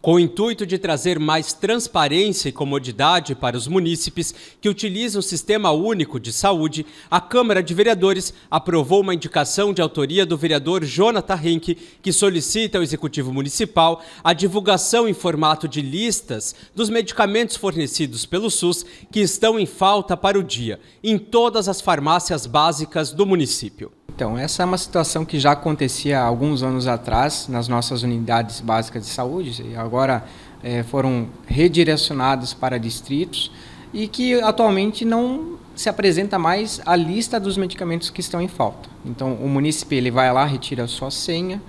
Com o intuito de trazer mais transparência e comodidade para os munícipes que utilizam o Sistema Único de Saúde, a Câmara de Vereadores aprovou uma indicação de autoria do vereador Jonathan Henck, que solicita ao Executivo Municipal a divulgação em formato de listas dos medicamentos fornecidos pelo SUS que estão em falta para o dia, em todas as farmácias básicas do município. Então, essa é uma situação que já acontecia há alguns anos atrás nas nossas unidades básicas de saúde, e agora é, foram redirecionados para distritos, e que atualmente não se apresenta mais a lista dos medicamentos que estão em falta. Então, o munícipe ele vai lá, retira a sua senha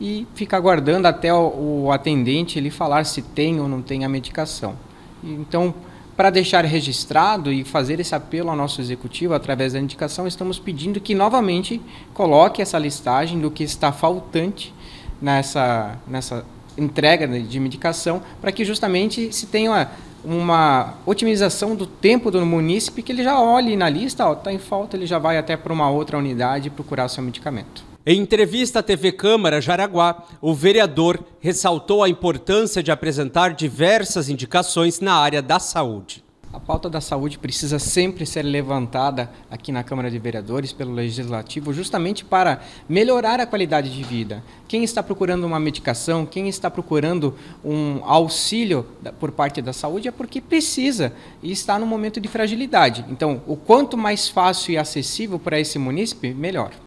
e fica aguardando até o, o atendente ele falar se tem ou não tem a medicação. Então, para deixar registrado e fazer esse apelo ao nosso executivo através da indicação, estamos pedindo que novamente coloque essa listagem do que está faltante nessa, nessa entrega de medicação, para que justamente se tenha uma, uma otimização do tempo do munícipe, que ele já olhe na lista, está em falta, ele já vai até para uma outra unidade procurar seu medicamento. Em entrevista à TV Câmara Jaraguá, o vereador ressaltou a importância de apresentar diversas indicações na área da saúde. A pauta da saúde precisa sempre ser levantada aqui na Câmara de Vereadores pelo Legislativo, justamente para melhorar a qualidade de vida. Quem está procurando uma medicação, quem está procurando um auxílio por parte da saúde é porque precisa e está no momento de fragilidade. Então, o quanto mais fácil e acessível para esse munícipe, melhor.